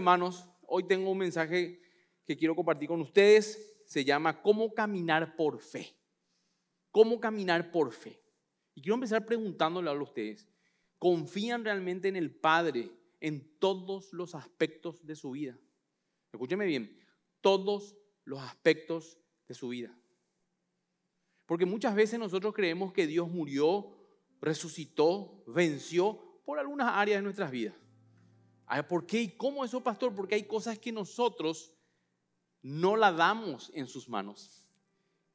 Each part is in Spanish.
hermanos, hoy tengo un mensaje que quiero compartir con ustedes. Se llama ¿Cómo caminar por fe? ¿Cómo caminar por fe? Y quiero empezar preguntándole a ustedes, ¿confían realmente en el Padre en todos los aspectos de su vida? Escúcheme bien, todos los aspectos de su vida. Porque muchas veces nosotros creemos que Dios murió, resucitó, venció por algunas áreas de nuestras vidas. Ah, ¿Por qué y cómo eso, pastor? Porque hay cosas que nosotros no la damos en sus manos,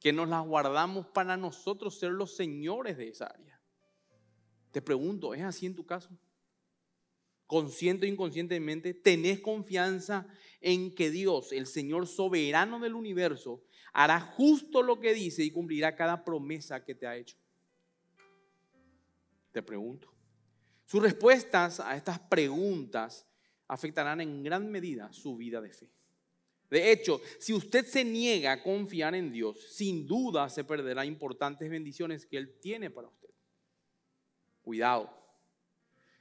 que nos las guardamos para nosotros ser los señores de esa área. Te pregunto, ¿es así en tu caso? Consciente o inconscientemente, ¿tenés confianza en que Dios, el Señor soberano del universo, hará justo lo que dice y cumplirá cada promesa que te ha hecho? Te pregunto. Sus respuestas a estas preguntas afectarán en gran medida su vida de fe. De hecho, si usted se niega a confiar en Dios, sin duda se perderá importantes bendiciones que Él tiene para usted. Cuidado.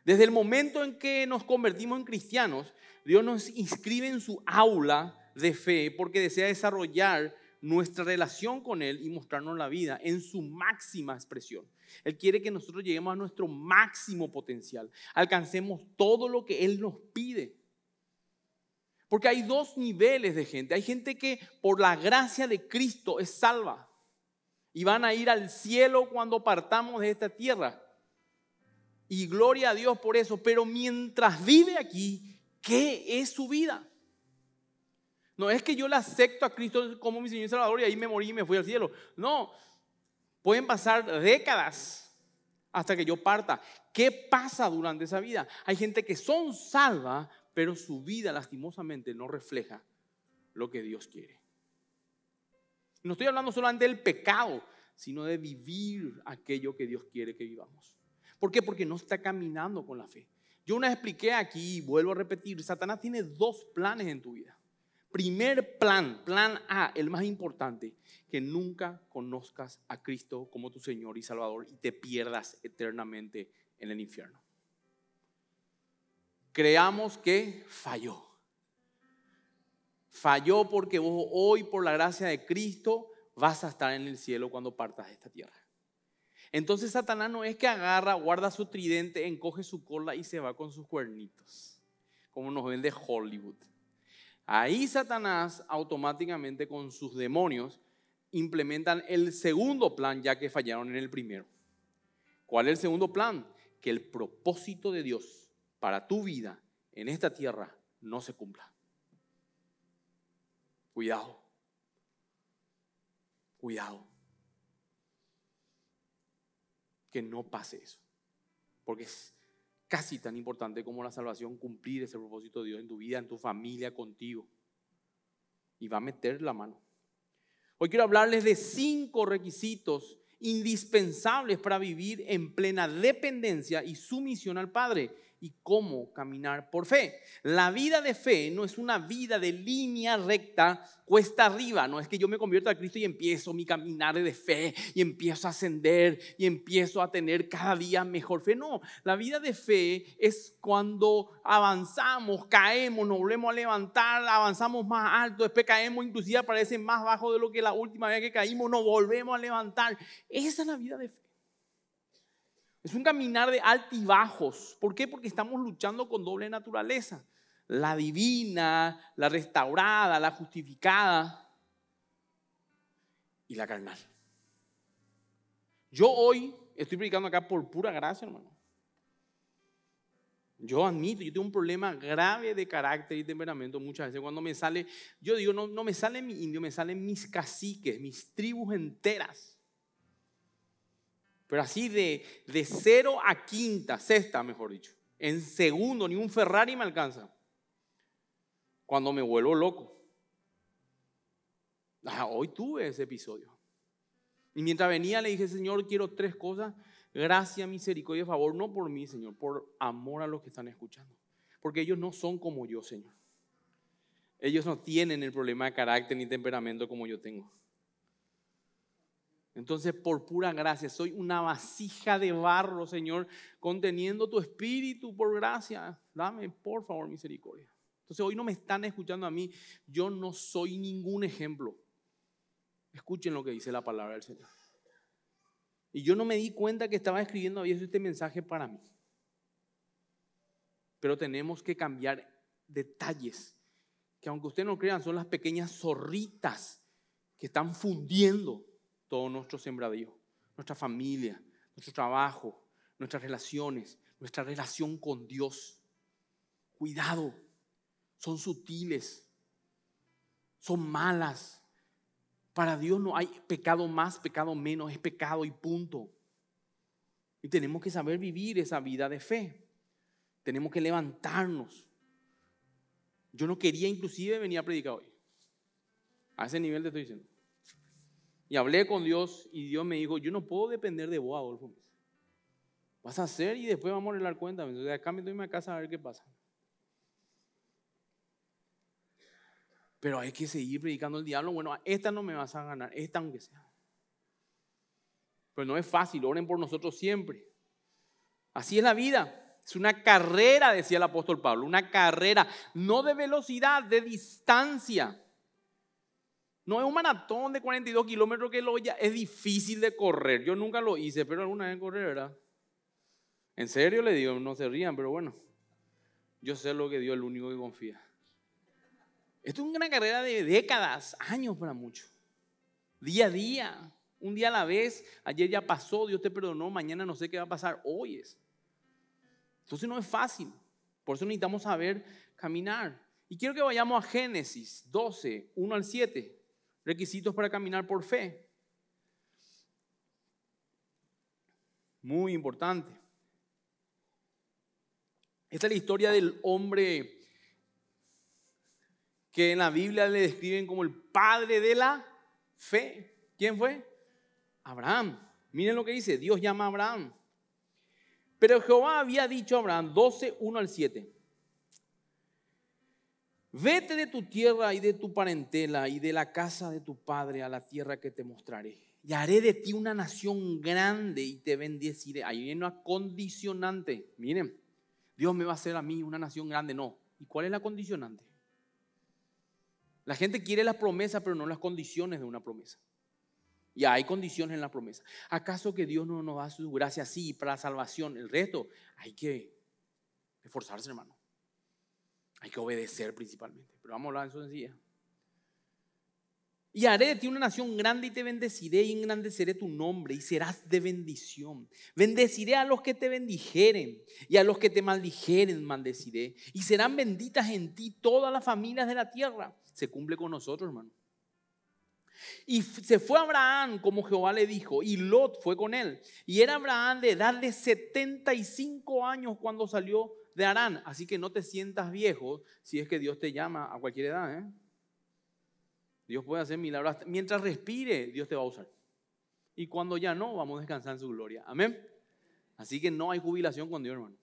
Desde el momento en que nos convertimos en cristianos, Dios nos inscribe en su aula de fe porque desea desarrollar nuestra relación con Él y mostrarnos la vida en su máxima expresión. Él quiere que nosotros lleguemos a nuestro máximo potencial, alcancemos todo lo que Él nos pide. Porque hay dos niveles de gente. Hay gente que por la gracia de Cristo es salva y van a ir al cielo cuando partamos de esta tierra. Y gloria a Dios por eso. Pero mientras vive aquí, ¿qué es su vida? No es que yo le acepto a Cristo como mi Señor y Salvador y ahí me morí y me fui al cielo. No, Pueden pasar décadas hasta que yo parta. ¿Qué pasa durante esa vida? Hay gente que son salva, pero su vida lastimosamente no refleja lo que Dios quiere. No estoy hablando solamente del pecado, sino de vivir aquello que Dios quiere que vivamos. ¿Por qué? Porque no está caminando con la fe. Yo una vez expliqué aquí, y vuelvo a repetir, Satanás tiene dos planes en tu vida primer plan, plan A, el más importante, que nunca conozcas a Cristo como tu Señor y Salvador y te pierdas eternamente en el infierno. Creamos que falló. Falló porque vos hoy, por la gracia de Cristo, vas a estar en el cielo cuando partas de esta tierra. Entonces Satanás no es que agarra, guarda su tridente, encoge su cola y se va con sus cuernitos, como nos ven de Hollywood. Ahí Satanás automáticamente con sus demonios implementan el segundo plan ya que fallaron en el primero. ¿Cuál es el segundo plan? Que el propósito de Dios para tu vida en esta tierra no se cumpla. Cuidado. Cuidado. Que no pase eso. Porque casi tan importante como la salvación, cumplir ese propósito de Dios en tu vida, en tu familia, contigo. Y va a meter la mano. Hoy quiero hablarles de cinco requisitos indispensables para vivir en plena dependencia y sumisión al Padre y cómo caminar por fe. La vida de fe no es una vida de línea recta, cuesta arriba, no es que yo me convierta a Cristo y empiezo mi caminar de fe y empiezo a ascender y empiezo a tener cada día mejor fe. No, la vida de fe es cuando avanzamos, caemos, nos volvemos a levantar, avanzamos más alto, después caemos, inclusive aparece más bajo de lo que la última vez que caímos, nos volvemos a levantar. Esa es la vida de fe. Es un caminar de altibajos. ¿Por qué? Porque estamos luchando con doble naturaleza. La divina, la restaurada, la justificada y la carnal. Yo hoy estoy predicando acá por pura gracia, hermano. Yo admito, yo tengo un problema grave de carácter y temperamento muchas veces. Cuando me sale, yo digo, no, no me salen mi indio, me salen mis caciques, mis tribus enteras. Pero así de, de cero a quinta, sexta, mejor dicho. En segundo, ni un Ferrari me alcanza. Cuando me vuelvo loco. Ah, hoy tuve ese episodio. Y mientras venía le dije, Señor, quiero tres cosas. Gracia, misericordia favor. No por mí, Señor, por amor a los que están escuchando. Porque ellos no son como yo, Señor. Ellos no tienen el problema de carácter ni temperamento como yo tengo. Entonces, por pura gracia, soy una vasija de barro, Señor, conteniendo tu espíritu por gracia. Dame, por favor, misericordia. Entonces, hoy no me están escuchando a mí. Yo no soy ningún ejemplo. Escuchen lo que dice la palabra del Señor. Y yo no me di cuenta que estaba escribiendo a este mensaje para mí. Pero tenemos que cambiar detalles, que aunque ustedes no crean, son las pequeñas zorritas que están fundiendo todo nuestro sembradío, nuestra familia, nuestro trabajo, nuestras relaciones, nuestra relación con Dios. Cuidado, son sutiles, son malas. Para Dios no hay pecado más, pecado menos, es pecado y punto. Y tenemos que saber vivir esa vida de fe. Tenemos que levantarnos. Yo no quería inclusive venir a predicar hoy. A ese nivel te estoy diciendo. Y hablé con Dios y Dios me dijo, yo no puedo depender de vos, Adolfo. Vas a hacer y después vamos a arreglar la cuenta. acá me doy a casa a ver qué pasa. Pero hay que seguir predicando al diablo. Bueno, esta no me vas a ganar, esta aunque sea. Pero no es fácil, oren por nosotros siempre. Así es la vida. Es una carrera, decía el apóstol Pablo, una carrera, no de velocidad, de distancia. No es un maratón de 42 kilómetros que lo ya es difícil de correr. Yo nunca lo hice, pero alguna vez correr, ¿verdad? En serio le digo, no se rían, pero bueno. Yo sé lo que Dios es el único que confía. Esto es una carrera de décadas, años para muchos. Día a día, un día a la vez. Ayer ya pasó, Dios te perdonó, mañana no sé qué va a pasar, hoy es. Entonces no es fácil. Por eso necesitamos saber caminar. Y quiero que vayamos a Génesis 12, 1 al 7. Requisitos para caminar por fe. Muy importante. Esta es la historia del hombre que en la Biblia le describen como el padre de la fe. ¿Quién fue? Abraham. Miren lo que dice, Dios llama a Abraham. Pero Jehová había dicho a Abraham 12, 1 al 7. Vete de tu tierra y de tu parentela y de la casa de tu padre a la tierra que te mostraré. Y haré de ti una nación grande y te bendeciré. Ahí viene una condicionante. Miren, Dios me va a hacer a mí una nación grande. No. ¿Y cuál es la condicionante? La gente quiere las promesas, pero no las condiciones de una promesa. Ya hay condiciones en la promesa. ¿Acaso que Dios no nos da su gracia así para la salvación? El resto, hay que esforzarse, hermano. Hay que obedecer principalmente, pero vamos a hablar en su sencilla. Y haré de ti una nación grande y te bendeciré y engrandeceré tu nombre y serás de bendición. Bendeciré a los que te bendijeren y a los que te maldijeren maldeciré. Y serán benditas en ti todas las familias de la tierra. Se cumple con nosotros, hermano. Y se fue Abraham como Jehová le dijo, y Lot fue con él. Y era Abraham de edad de 75 años cuando salió de harán. Así que no te sientas viejo si es que Dios te llama a cualquier edad. ¿eh? Dios puede hacer milagros. Mientras respire, Dios te va a usar. Y cuando ya no, vamos a descansar en su gloria. Amén. Así que no hay jubilación con Dios, hermano.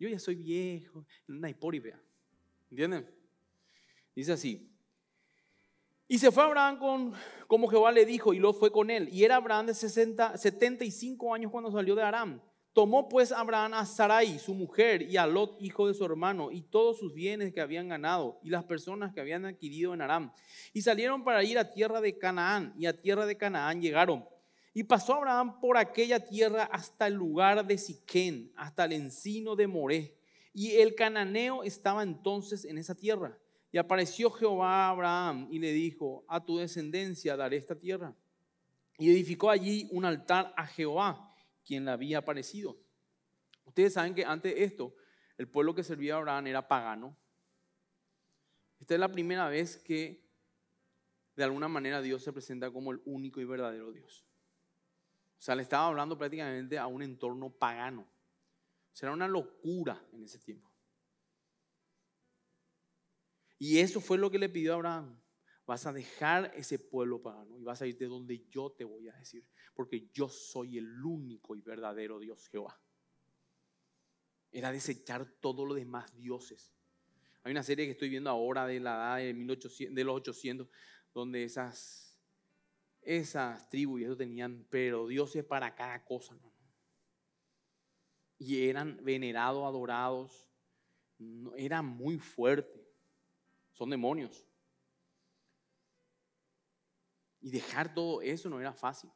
Yo ya soy viejo, no hay vea. ¿Entienden? Dice así. Y se fue Abraham con, como Jehová le dijo, y lo fue con él. Y era Abraham de 60, 75 años cuando salió de Aram. Tomó pues Abraham a Sarai, su mujer, y a Lot, hijo de su hermano, y todos sus bienes que habían ganado, y las personas que habían adquirido en Aram. Y salieron para ir a tierra de Canaán, y a tierra de Canaán llegaron. Y pasó Abraham por aquella tierra hasta el lugar de Siquén, hasta el encino de Moré. Y el cananeo estaba entonces en esa tierra. Y apareció Jehová a Abraham y le dijo, a tu descendencia daré esta tierra. Y edificó allí un altar a Jehová quien le había aparecido. Ustedes saben que antes de esto, el pueblo que servía a Abraham era pagano. Esta es la primera vez que de alguna manera Dios se presenta como el único y verdadero Dios. O sea, le estaba hablando prácticamente a un entorno pagano. O Será una locura en ese tiempo. Y eso fue lo que le pidió a Abraham. Vas a dejar ese pueblo pagano y vas a ir de donde yo te voy a decir, porque yo soy el único y verdadero Dios Jehová. Era desechar todos los demás dioses. Hay una serie que estoy viendo ahora de la edad de, de los 800, donde esas, esas tribus tenían, pero dioses para cada cosa, Y eran venerados, adorados. Era muy fuerte. Son demonios. Y dejar todo eso no era fácil.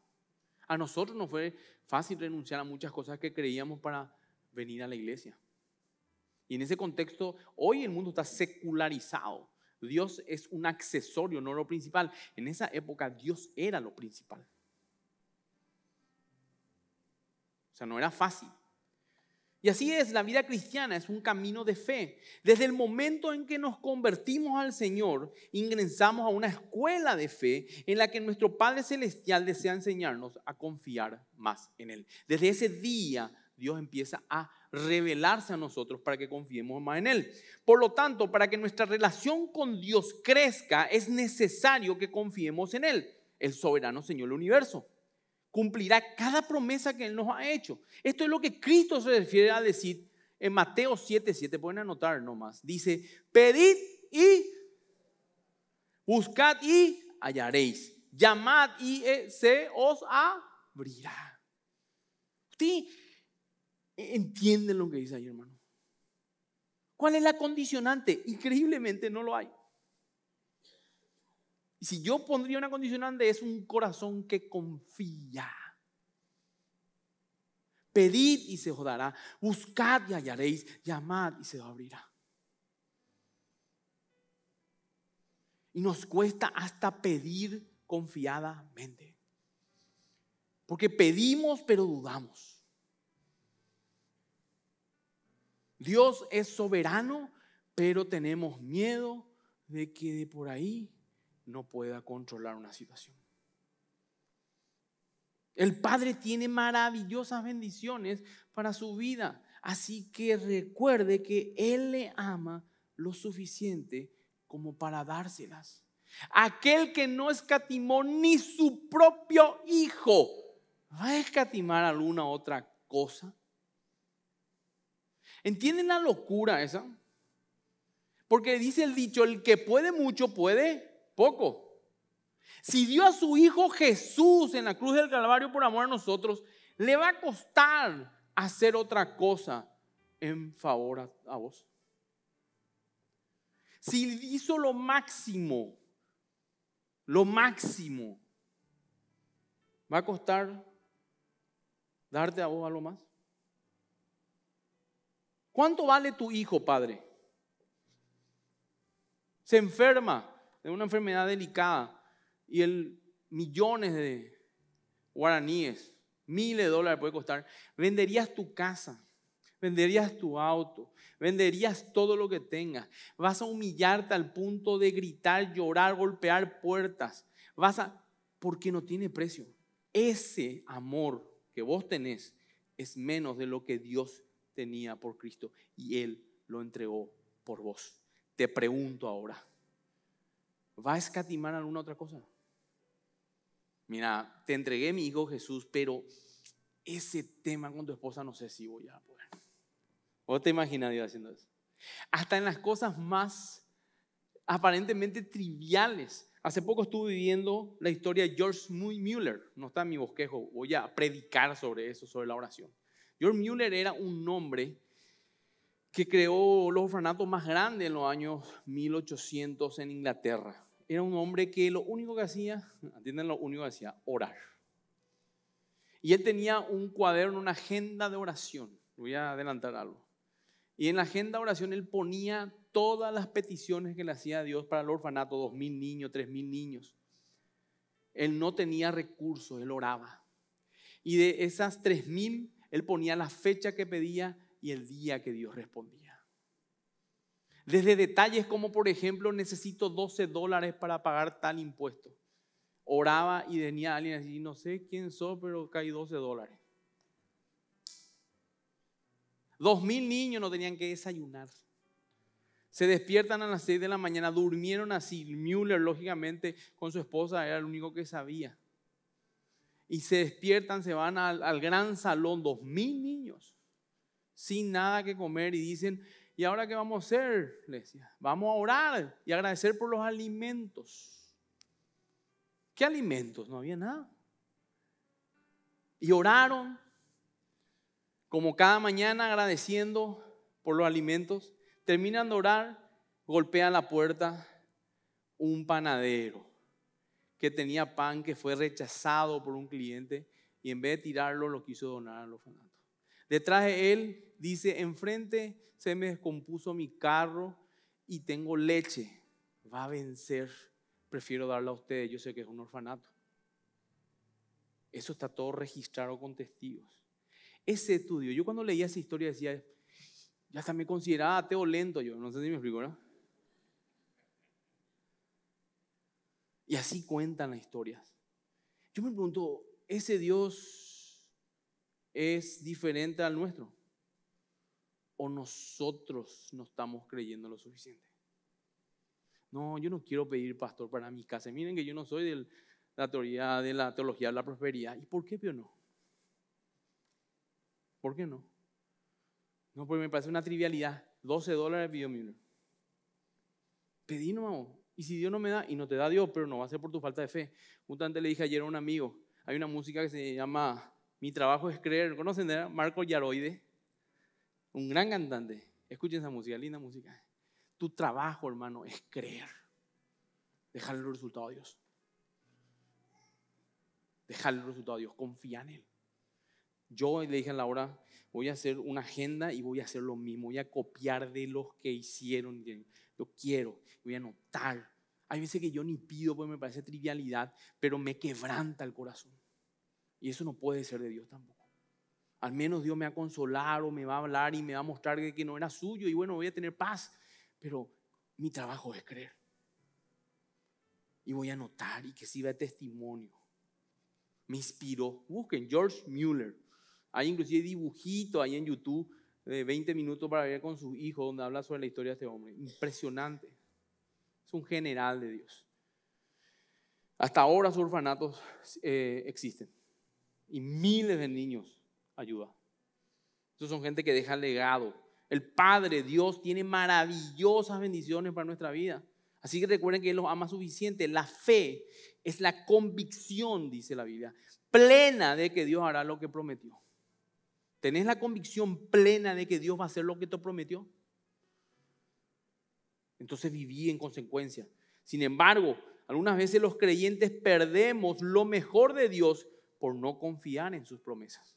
A nosotros no fue fácil renunciar a muchas cosas que creíamos para venir a la iglesia. Y en ese contexto, hoy el mundo está secularizado. Dios es un accesorio, no lo principal. En esa época Dios era lo principal. O sea, no era fácil. Y así es, la vida cristiana es un camino de fe. Desde el momento en que nos convertimos al Señor, ingresamos a una escuela de fe en la que nuestro Padre Celestial desea enseñarnos a confiar más en Él. Desde ese día, Dios empieza a revelarse a nosotros para que confiemos más en Él. Por lo tanto, para que nuestra relación con Dios crezca, es necesario que confiemos en Él, el soberano Señor del universo cumplirá cada promesa que Él nos ha hecho. Esto es lo que Cristo se refiere a decir en Mateo 7, 7, pueden anotar nomás. Dice, pedid y buscad y hallaréis. Llamad y eh, se os abrirá. ¿Sí? ¿Entienden lo que dice ahí, hermano? ¿Cuál es la condicionante? Increíblemente no lo hay. Y si yo pondría una condicionante es un corazón que confía. Pedid y se os dará, buscad y hallaréis, llamad y se os abrirá. Y nos cuesta hasta pedir confiadamente. Porque pedimos pero dudamos. Dios es soberano, pero tenemos miedo de que de por ahí no pueda controlar una situación. El Padre tiene maravillosas bendiciones para su vida, así que recuerde que Él le ama lo suficiente como para dárselas. Aquel que no escatimó ni su propio hijo, ¿va a escatimar alguna otra cosa? ¿Entienden la locura esa? Porque dice el dicho, el que puede mucho puede poco. Si dio a su Hijo Jesús en la cruz del Calvario por amor a nosotros, le va a costar hacer otra cosa en favor a, vos. Si hizo lo máximo, lo máximo, va a costar darte a vos algo más. ¿Cuánto vale tu hijo, padre? Se enferma, de una enfermedad delicada. Y el millones de guaraníes, miles de dólares puede costar. Venderías tu casa, venderías tu auto, venderías todo lo que tengas. Vas a humillarte al punto de gritar, llorar, golpear puertas. Vas a, porque no tiene precio. Ese amor que vos tenés es menos de lo que Dios tenía por Cristo y Él lo entregó por vos. Te pregunto ahora. ¿va a escatimar alguna otra cosa? Mira, te entregué mi hijo Jesús, pero ese tema con tu esposa no sé si voy a poder. ¿O te imaginas Dios haciendo eso? Hasta en las cosas más aparentemente triviales. Hace poco estuve viviendo la historia de George Mueller. No está en mi bosquejo, voy a predicar sobre eso, sobre la oración. George Mueller era un hombre que creó los orfanatos más grandes en los años 1800 en Inglaterra era un hombre que lo único que hacía, ¿entienden lo único que hacía, orar. Y él tenía un cuaderno, una agenda de oración. Voy a adelantar algo. Y en la agenda de oración él ponía todas las peticiones que le hacía a Dios para el orfanato, dos mil niños, tres mil niños. Él no tenía recursos, él oraba. Y de esas tres mil, él ponía la fecha que pedía y el día que Dios respondía. Desde detalles como, por ejemplo, necesito 12 dólares para pagar tal impuesto. Oraba y venía alguien así, no sé quién soy, pero caí 12 dólares. Dos mil niños no tenían que desayunar. Se despiertan a las seis de la mañana, durmieron así. Müller, lógicamente, con su esposa era el único que sabía. Y se despiertan, se van al, al gran salón, dos mil niños, sin nada que comer, y dicen, ¿y ahora qué vamos a hacer? iglesia vamos a orar y agradecer por los alimentos. ¿Qué alimentos? No había nada. Y oraron, como cada mañana agradeciendo por los alimentos. Terminan de orar, golpea la puerta un panadero que tenía pan que fue rechazado por un cliente y en vez de tirarlo lo quiso donar a los fanáticos. Detrás de él Dice, enfrente se me descompuso mi carro y tengo leche. Va a vencer. Prefiero darla a ustedes. Yo sé que es un orfanato. Eso está todo registrado con testigos. Ese estudio, yo cuando leía esa historia decía, ya hasta me consideraba ateo lento yo. No sé si me explico, ¿no? Y así cuentan las historias. Yo me pregunto, ¿ese Dios es diferente al nuestro? o nosotros no estamos creyendo lo suficiente. No, yo no quiero pedir pastor para mi casa. Miren que yo no soy de la teoría de la teología de la prosperidad. ¿Y por qué pero no? ¿Por qué no? No, porque me parece una trivialidad. 12 dólares pidió uno. Pedí nomás. Y si Dios no me da, y no te da Dios, pero no va a ser por tu falta de fe. Justamente le dije ayer a un amigo, hay una música que se llama Mi trabajo es creer. ¿Conocen? Eh? Marco Yaroide un gran cantante. Escuchen esa música, linda música. Tu trabajo, hermano, es creer. Dejarle el resultado a Dios. Dejarle el resultado a Dios. Confía en Él. Yo le dije a Laura, voy a hacer una agenda y voy a hacer lo mismo. Voy a copiar de los que hicieron. Yo quiero, voy a anotar. Hay veces que yo ni pido porque me parece trivialidad, pero me quebranta el corazón. Y eso no puede ser de Dios tampoco. Al menos Dios me ha consolado, me va a hablar y me va a mostrar que no era suyo y bueno, voy a tener paz. Pero mi trabajo es creer. Y voy a notar y que sirva de testimonio. Me inspiró. Busquen George Mueller. Hay inclusive dibujito ahí en YouTube de 20 minutos para ver con sus hijos donde habla sobre la historia de este hombre. Impresionante. Es un general de Dios. Hasta ahora sus orfanatos eh, existen. Y miles de niños ayuda. Estos son gente que deja legado. El Padre, Dios, tiene maravillosas bendiciones para nuestra vida. Así que recuerden que Él los ama suficiente. La fe es la convicción, dice la Biblia, plena de que Dios hará lo que prometió. ¿Tenés la convicción plena de que Dios va a hacer lo que te prometió? Entonces viví en consecuencia. Sin embargo, algunas veces los creyentes perdemos lo mejor de Dios por no confiar en sus promesas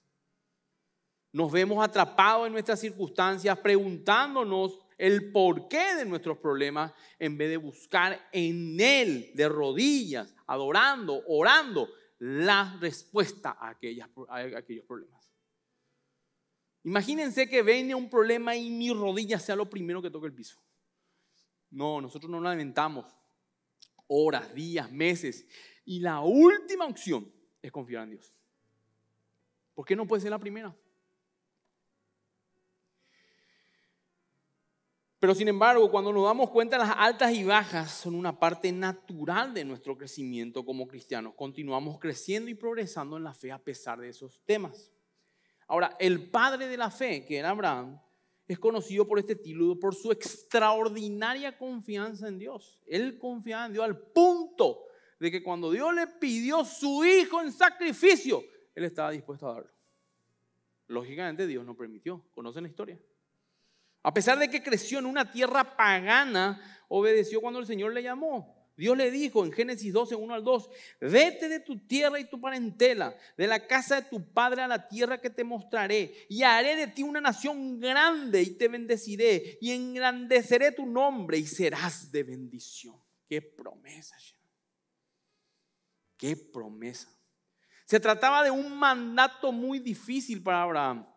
nos vemos atrapados en nuestras circunstancias preguntándonos el porqué de nuestros problemas en vez de buscar en Él de rodillas, adorando, orando, la respuesta a, aquellos problemas. Imagínense que viene un problema y mi rodilla sea lo primero que toque el piso. No, nosotros no lamentamos horas, días, meses. Y la última opción es confiar en Dios. ¿Por qué no puede ser la primera? Pero sin embargo, cuando nos damos cuenta, las altas y bajas son una parte natural de nuestro crecimiento como cristianos. Continuamos creciendo y progresando en la fe a pesar de esos temas. Ahora, el padre de la fe, que era Abraham, es conocido por este título, por su extraordinaria confianza en Dios. Él confiaba en Dios al punto de que cuando Dios le pidió su hijo en sacrificio, él estaba dispuesto a darlo. Lógicamente Dios no permitió. ¿Conocen la historia? A pesar de que creció en una tierra pagana, obedeció cuando el Señor le llamó. Dios le dijo en Génesis 12, 1 al 2, vete de tu tierra y tu parentela, de la casa de tu padre a la tierra que te mostraré, y haré de ti una nación grande y te bendeciré, y engrandeceré tu nombre y serás de bendición. Qué promesa, qué promesa. Se trataba de un mandato muy difícil para Abraham.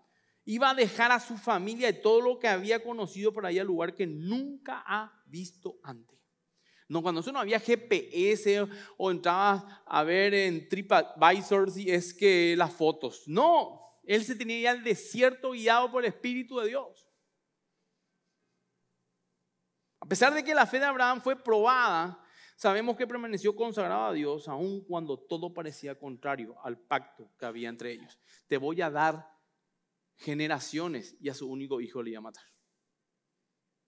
Iba a dejar a su familia y todo lo que había conocido por allá al lugar que nunca ha visto antes. No, cuando eso no había GPS o entraba a ver en TripAdvisor si es que las fotos. No, él se tenía ya el desierto guiado por el Espíritu de Dios. A pesar de que la fe de Abraham fue probada, sabemos que permaneció consagrado a Dios aun cuando todo parecía contrario al pacto que había entre ellos. Te voy a dar generaciones y a su único hijo le iba a matar.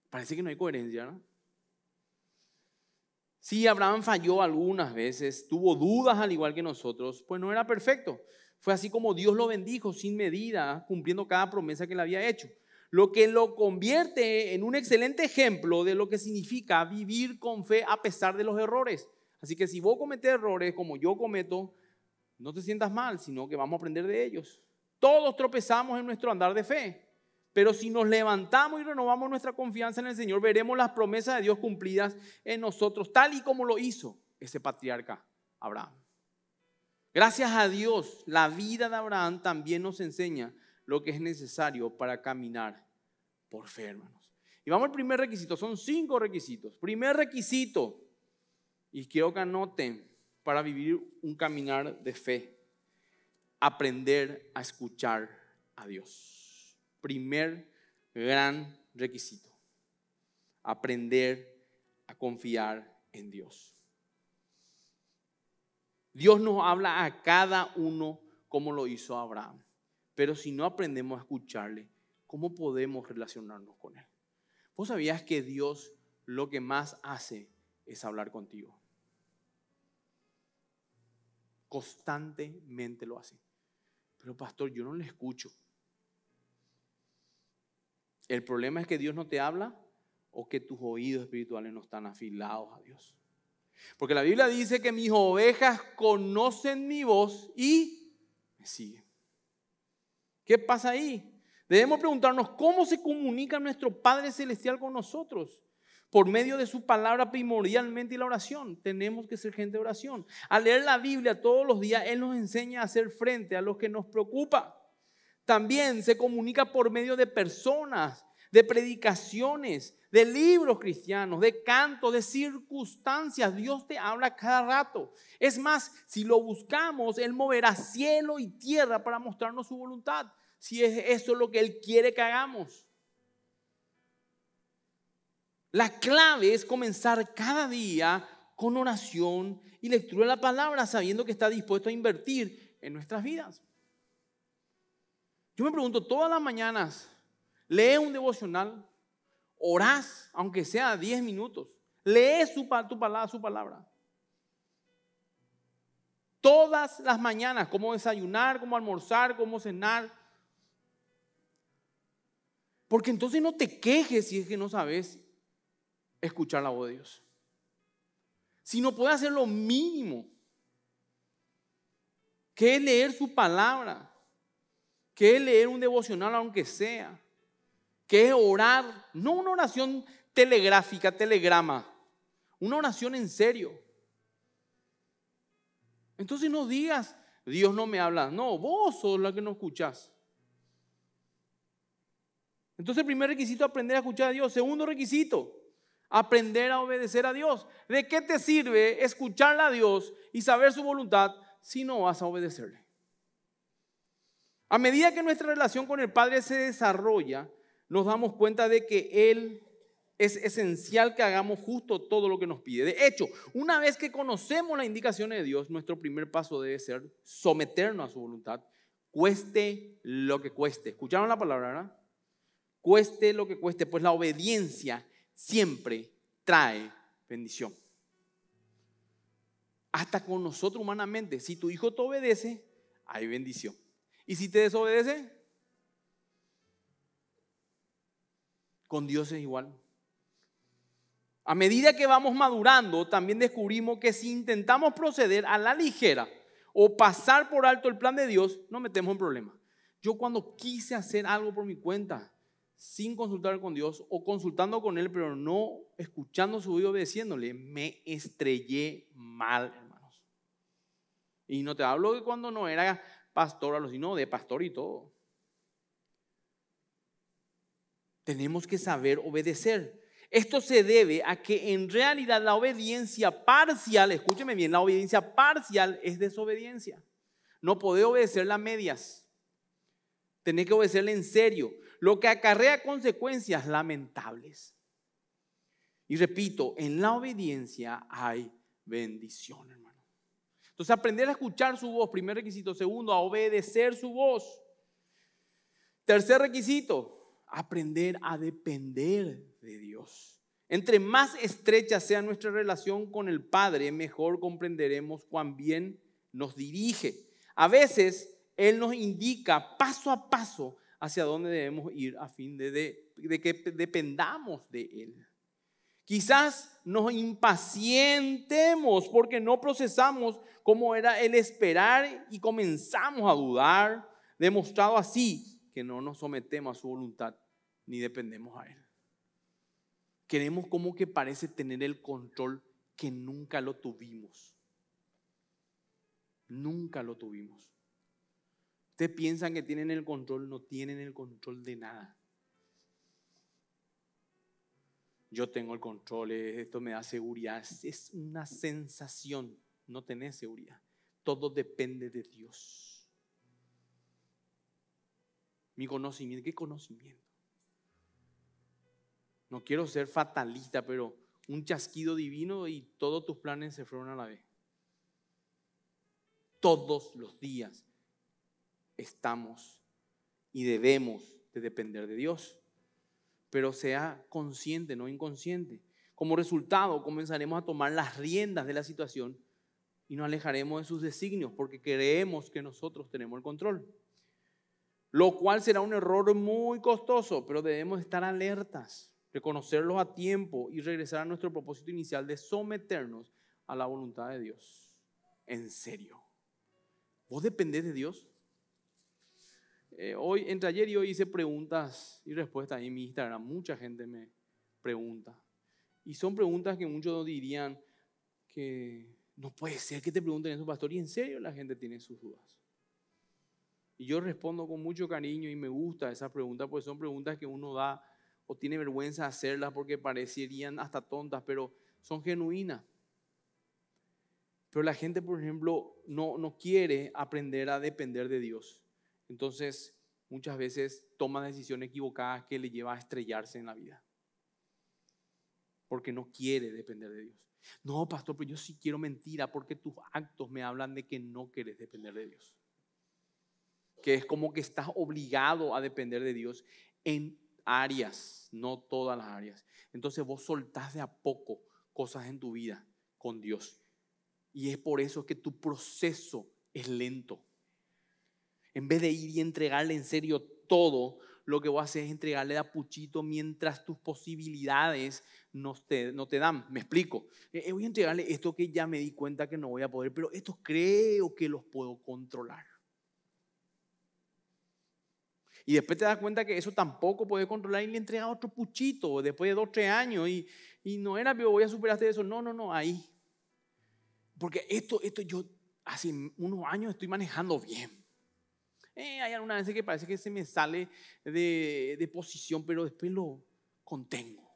Parece que no hay coherencia, ¿no? Sí, Abraham falló algunas veces, tuvo dudas al igual que nosotros, pues no era perfecto. Fue así como Dios lo bendijo sin medida, cumpliendo cada promesa que le había hecho. Lo que lo convierte en un excelente ejemplo de lo que significa vivir con fe a pesar de los errores. Así que si vos cometes errores como yo cometo, no te sientas mal, sino que vamos a aprender de ellos. Todos tropezamos en nuestro andar de fe, pero si nos levantamos y renovamos nuestra confianza en el Señor, veremos las promesas de Dios cumplidas en nosotros, tal y como lo hizo ese patriarca Abraham. Gracias a Dios, la vida de Abraham también nos enseña lo que es necesario para caminar por fe, hermanos. Y vamos al primer requisito, son cinco requisitos. Primer requisito, y quiero que anoten, para vivir un caminar de fe aprender a escuchar a Dios. Primer gran requisito, aprender a confiar en Dios. Dios nos habla a cada uno como lo hizo Abraham, pero si no aprendemos a escucharle, ¿cómo podemos relacionarnos con Él? ¿Vos sabías que Dios lo que más hace es hablar contigo? Constantemente lo hace. Pero pastor, yo no le escucho. El problema es que Dios no te habla o que tus oídos espirituales no están afilados a Dios. Porque la Biblia dice que mis ovejas conocen mi voz y me siguen. ¿Qué pasa ahí? Debemos preguntarnos cómo se comunica nuestro Padre Celestial con nosotros por medio de su palabra primordialmente y la oración. Tenemos que ser gente de oración. Al leer la Biblia todos los días, Él nos enseña a hacer frente a los que nos preocupa. También se comunica por medio de personas, de predicaciones, de libros cristianos, de cantos, de circunstancias. Dios te habla cada rato. Es más, si lo buscamos, Él moverá cielo y tierra para mostrarnos su voluntad, si es eso lo que Él quiere que hagamos. La clave es comenzar cada día con oración y lectura de la palabra, sabiendo que está dispuesto a invertir en nuestras vidas. Yo me pregunto, todas las mañanas, lee un devocional, orás, aunque sea 10 minutos, lee su, tu palabra, su palabra. Todas las mañanas, ¿cómo desayunar, cómo almorzar, cómo cenar. Porque entonces no te quejes si es que no sabes escuchar la voz de Dios. Si no puede hacer lo mínimo, que es leer su palabra, que es leer un devocional aunque sea, que es orar, no una oración telegráfica, telegrama, una oración en serio. Entonces no digas, Dios no me habla. No, vos sos la que no escuchás. Entonces, el primer requisito es aprender a escuchar a Dios. Segundo requisito, aprender a obedecer a Dios. ¿De qué te sirve escucharle a Dios y saber su voluntad si no vas a obedecerle? A medida que nuestra relación con el Padre se desarrolla, nos damos cuenta de que Él es esencial que hagamos justo todo lo que nos pide. De hecho, una vez que conocemos la indicación de Dios, nuestro primer paso debe ser someternos a su voluntad, cueste lo que cueste. ¿Escucharon la palabra, verdad? Cueste lo que cueste, pues la obediencia siempre trae bendición. Hasta con nosotros humanamente, si tu hijo te obedece, hay bendición. ¿Y si te desobedece? Con Dios es igual. A medida que vamos madurando, también descubrimos que si intentamos proceder a la ligera o pasar por alto el plan de Dios, nos metemos en problemas. Yo cuando quise hacer algo por mi cuenta, sin consultar con Dios o consultando con Él, pero no escuchando su voz obedeciéndole, me estrellé mal, hermanos. Y no te hablo de cuando no era pastor, sino de pastor y todo. Tenemos que saber obedecer. Esto se debe a que en realidad la obediencia parcial, escúcheme bien, la obediencia parcial es desobediencia. No podés obedecer las medias. Tenés que obedecerle en serio lo que acarrea consecuencias lamentables. Y repito, en la obediencia hay bendición, hermano. Entonces, aprender a escuchar su voz, primer requisito. Segundo, a obedecer su voz. Tercer requisito, aprender a depender de Dios. Entre más estrecha sea nuestra relación con el Padre, mejor comprenderemos cuán bien nos dirige. A veces Él nos indica paso a paso hacia dónde debemos ir a fin de, que dependamos de Él. Quizás nos impacientemos porque no procesamos como era el esperar y comenzamos a dudar, demostrado así que no nos sometemos a su voluntad ni dependemos a Él. Queremos como que parece tener el control que nunca lo tuvimos. Nunca lo tuvimos. Ustedes piensan que tienen el control, no tienen el control de nada. Yo tengo el control, eh, esto me da seguridad. Es una sensación, no tener seguridad. Todo depende de Dios. Mi conocimiento, ¿qué conocimiento? No quiero ser fatalista, pero un chasquido divino y todos tus planes se fueron a la vez. Todos los días estamos y debemos de depender de Dios. Pero sea consciente, no inconsciente. Como resultado, comenzaremos a tomar las riendas de la situación y nos alejaremos de sus designios porque creemos que nosotros tenemos el control. Lo cual será un error muy costoso, pero debemos estar alertas, reconocerlos a tiempo y regresar a nuestro propósito inicial de someternos a la voluntad de Dios. En serio. ¿Vos dependés de Dios? Eh, hoy, entre ayer y hoy hice preguntas y respuestas en mi Instagram. Mucha gente me pregunta. Y son preguntas que muchos dirían que no puede ser que te pregunten eso, pastor. Y en serio la gente tiene sus dudas. Y yo respondo con mucho cariño y me gusta esas preguntas, pues porque son preguntas que uno da o tiene vergüenza hacerlas porque parecerían hasta tontas, pero son genuinas. Pero la gente, por ejemplo, no, no quiere aprender a depender de Dios entonces muchas veces toma decisiones equivocadas que le lleva a estrellarse en la vida. Porque no quiere depender de Dios. No, pastor, pero yo sí quiero mentira porque tus actos me hablan de que no quieres depender de Dios. Que es como que estás obligado a depender de Dios en áreas, no todas las áreas. Entonces vos soltás de a poco cosas en tu vida con Dios. Y es por eso que tu proceso es lento. En vez de ir y entregarle en serio todo, lo que voy a hacer es entregarle a puchito mientras tus posibilidades no te, no te dan. Me explico. Eh, eh, voy a entregarle esto que ya me di cuenta que no voy a poder, pero estos creo que los puedo controlar. Y después te das cuenta que eso tampoco puede controlar y le entregas otro puchito después de dos, tres años. Y, no era, pero voy a superarte eso. No, no, no, ahí. Porque esto, esto yo hace unos años estoy manejando bien eh, hay alguna veces que parece que se me sale de, de posición, pero después lo contengo.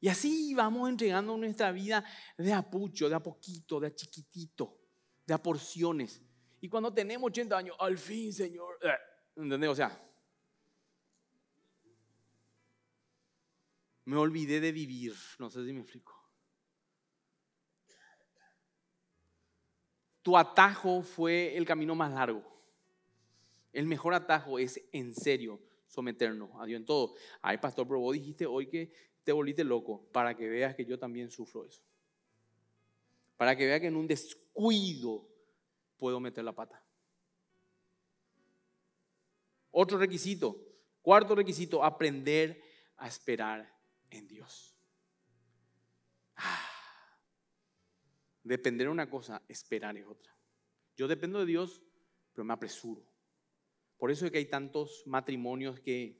Y así vamos entregando nuestra vida de a pucho, de a poquito, de a chiquitito, de a porciones. Y cuando tenemos 80 años, al fin, Señor. Eh, ¿Entendés? O sea, me olvidé de vivir. No sé si me explico. Tu atajo fue el camino más largo. El mejor atajo es en serio someternos a Dios en todo. Ay, pastor, pero vos dijiste hoy que te volviste loco para que veas que yo también sufro eso. Para que veas que en un descuido puedo meter la pata. Otro requisito, cuarto requisito, aprender a esperar en Dios. Ah, depender de una cosa, esperar es otra. Yo dependo de Dios, pero me apresuro. Por eso es que hay tantos matrimonios que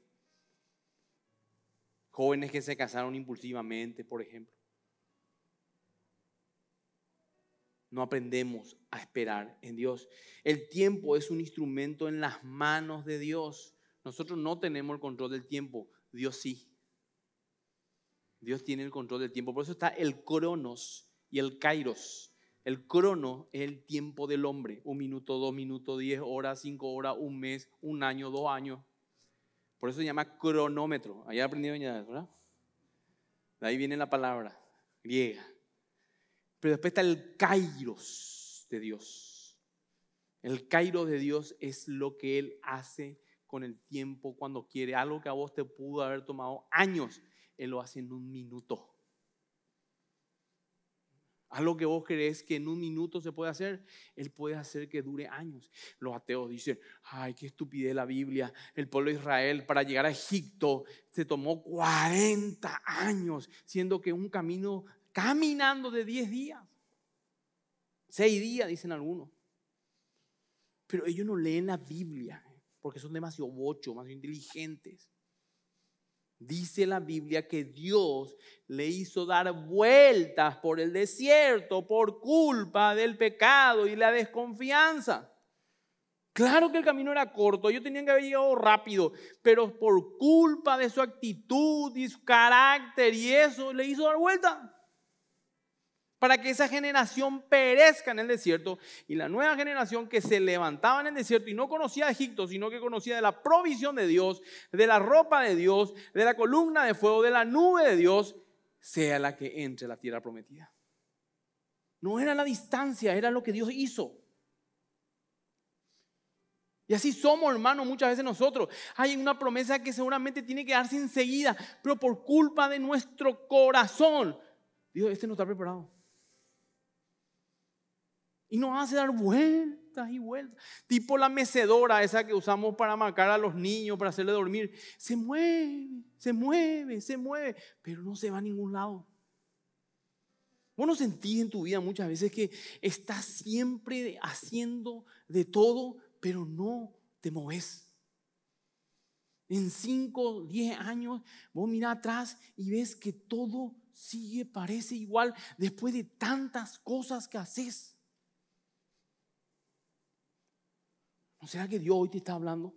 jóvenes que se casaron impulsivamente, por ejemplo. No aprendemos a esperar en Dios. El tiempo es un instrumento en las manos de Dios. Nosotros no tenemos el control del tiempo, Dios sí. Dios tiene el control del tiempo. Por eso está el cronos y el kairos. El crono es el tiempo del hombre, un minuto, dos minutos, diez horas, cinco horas, un mes, un año, dos años. Por eso se llama cronómetro. Allá aprendido ya, ¿verdad? De ahí viene la palabra griega. Pero después está el kairos de Dios. El kairos de Dios es lo que Él hace con el tiempo cuando quiere. Algo que a vos te pudo haber tomado años, Él lo hace en un minuto. Algo que vos crees que en un minuto se puede hacer, Él puede hacer que dure años. Los ateos dicen, ay, qué estupidez la Biblia. El pueblo de Israel para llegar a Egipto se tomó 40 años, siendo que un camino caminando de 10 días. 6 días, dicen algunos. Pero ellos no leen la Biblia, porque son demasiado bochos, demasiado inteligentes. Dice la Biblia que Dios le hizo dar vueltas por el desierto por culpa del pecado y la desconfianza. Claro que el camino era corto, yo tenían que haber llegado rápido, pero por culpa de su actitud y su carácter y eso le hizo dar vueltas para que esa generación perezca en el desierto y la nueva generación que se levantaba en el desierto y no conocía Egipto, sino que conocía de la provisión de Dios, de la ropa de Dios, de la columna de fuego, de la nube de Dios, sea la que entre a la tierra prometida. No era la distancia, era lo que Dios hizo. Y así somos, hermanos, muchas veces nosotros. Hay una promesa que seguramente tiene que darse enseguida, pero por culpa de nuestro corazón. Dios, este no está preparado. Y nos hace dar vueltas y vueltas. Tipo la mecedora, esa que usamos para marcar a los niños, para hacerle dormir. Se mueve, se mueve, se mueve, pero no se va a ningún lado. Vos no sentís en tu vida muchas veces que estás siempre haciendo de todo, pero no te moves. En 5, 10 años, vos mirás atrás y ves que todo sigue, parece igual después de tantas cosas que haces. O sea que Dios hoy te está hablando?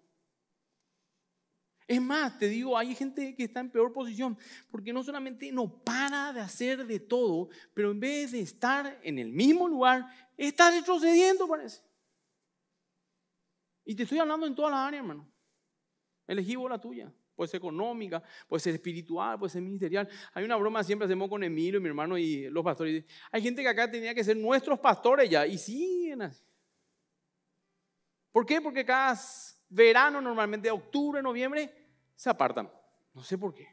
Es más, te digo, hay gente que está en peor posición porque no solamente no para de hacer de todo, pero en vez de estar en el mismo lugar, está retrocediendo, parece. Y te estoy hablando en todas las áreas, hermano. Elegí vos la tuya. Puede ser económica, puede ser espiritual, puede ser ministerial. Hay una broma siempre hacemos con Emilio, mi hermano y los pastores. Hay gente que acá tenía que ser nuestros pastores ya y siguen así. ¿Por qué? Porque cada verano, normalmente octubre, noviembre, se apartan. No sé por qué.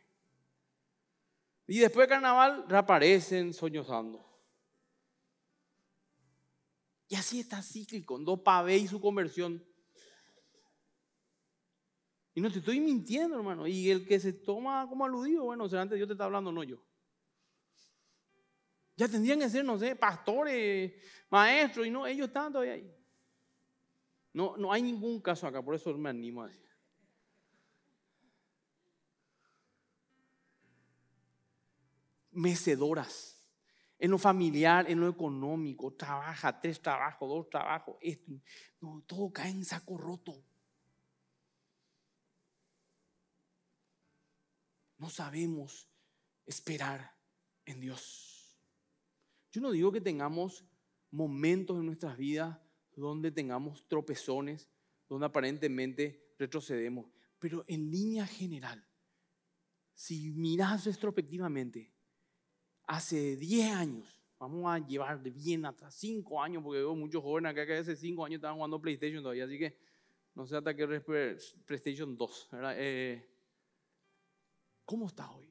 Y después de carnaval reaparecen soñosando. Y así está cíclico, no pavés y su conversión. Y no te estoy mintiendo, hermano. Y el que se toma como aludido, bueno, será antes Dios te está hablando, no yo. Ya tendrían que ser, no sé, pastores, maestros, y no, ellos están todavía ahí. No, no hay ningún caso acá, por eso me animo a decir. Mecedoras. En lo familiar, en lo económico, trabaja, tres trabajos, dos trabajos, esto. todo cae en saco roto. No sabemos esperar en Dios. Yo no digo que tengamos momentos en nuestras vidas donde tengamos tropezones, donde aparentemente retrocedemos. Pero en línea general, si miras retrospectivamente, hace 10 años, vamos a llevar bien atrás, 5 años, porque veo muchos jóvenes acá que hace 5 años estaban jugando PlayStation todavía, así que no sé hasta qué PlayStation 2, eh, ¿Cómo estás hoy?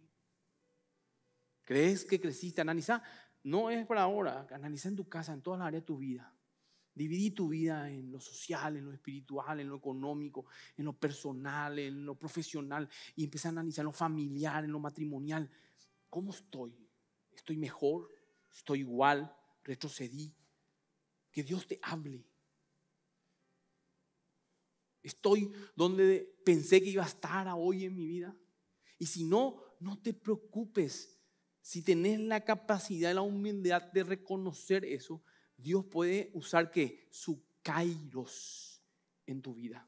¿Crees que creciste? Analiza, no es para ahora, analiza en tu casa, en toda la área de tu vida. Dividí tu vida en lo social, en lo espiritual, en lo económico, en lo personal, en lo profesional y empecé a analizar en lo familiar, en lo matrimonial. ¿Cómo estoy? ¿Estoy mejor? ¿Estoy igual? ¿Retrocedí? Que Dios te hable. ¿Estoy donde pensé que iba a estar hoy en mi vida? Y si no, no te preocupes. Si tenés la capacidad, la humildad de reconocer eso, Dios puede usar que su kairos en tu vida.